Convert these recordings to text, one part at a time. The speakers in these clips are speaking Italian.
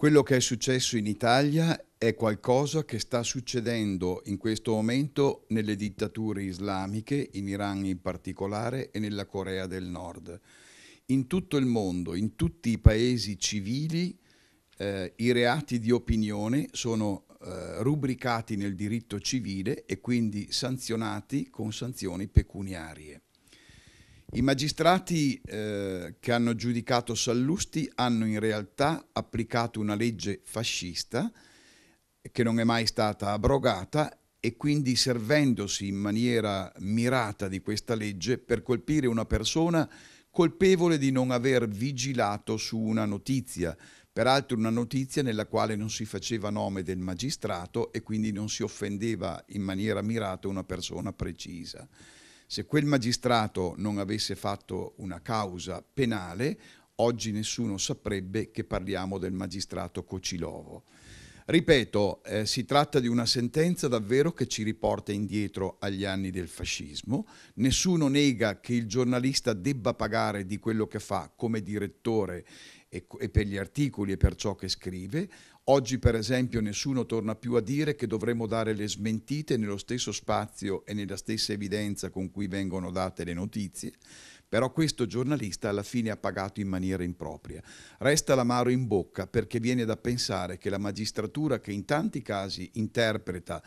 Quello che è successo in Italia è qualcosa che sta succedendo in questo momento nelle dittature islamiche, in Iran in particolare e nella Corea del Nord. In tutto il mondo, in tutti i paesi civili, eh, i reati di opinione sono eh, rubricati nel diritto civile e quindi sanzionati con sanzioni pecuniarie. I magistrati eh, che hanno giudicato Sallusti hanno in realtà applicato una legge fascista che non è mai stata abrogata e quindi servendosi in maniera mirata di questa legge per colpire una persona colpevole di non aver vigilato su una notizia, peraltro una notizia nella quale non si faceva nome del magistrato e quindi non si offendeva in maniera mirata una persona precisa. Se quel magistrato non avesse fatto una causa penale, oggi nessuno saprebbe che parliamo del magistrato Cocilovo. Ripeto, eh, si tratta di una sentenza davvero che ci riporta indietro agli anni del fascismo. Nessuno nega che il giornalista debba pagare di quello che fa come direttore e, e, per gli articoli e per ciò che scrive. Oggi per esempio nessuno torna più a dire che dovremmo dare le smentite nello stesso spazio e nella stessa evidenza con cui vengono date le notizie, però questo giornalista alla fine ha pagato in maniera impropria. Resta l'amaro in bocca perché viene da pensare che la magistratura che in tanti casi interpreta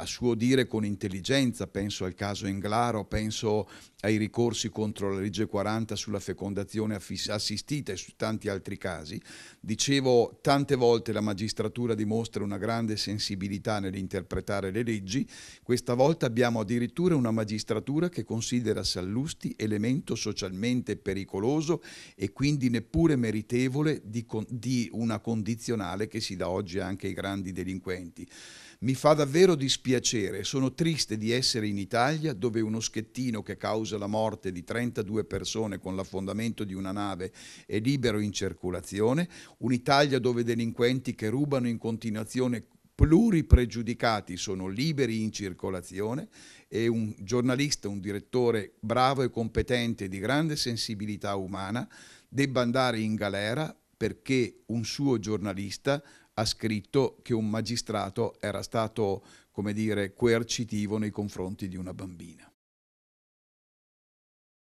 a suo dire con intelligenza, penso al caso Englaro, penso ai ricorsi contro la legge 40 sulla fecondazione assistita e su tanti altri casi. Dicevo, tante volte la magistratura dimostra una grande sensibilità nell'interpretare le leggi, questa volta abbiamo addirittura una magistratura che considera Sallusti elemento socialmente pericoloso e quindi neppure meritevole di, con- di una condizionale che si dà oggi anche ai grandi delinquenti. Mi fa davvero dispiacere, sono triste di essere in Italia dove uno schettino che causa la morte di 32 persone con l'affondamento di una nave è libero in circolazione, un'Italia dove delinquenti che rubano in continuazione pluripregiudicati sono liberi in circolazione e un giornalista, un direttore bravo e competente di grande sensibilità umana debba andare in galera perché un suo giornalista ha scritto che un magistrato era stato, come dire, coercitivo nei confronti di una bambina.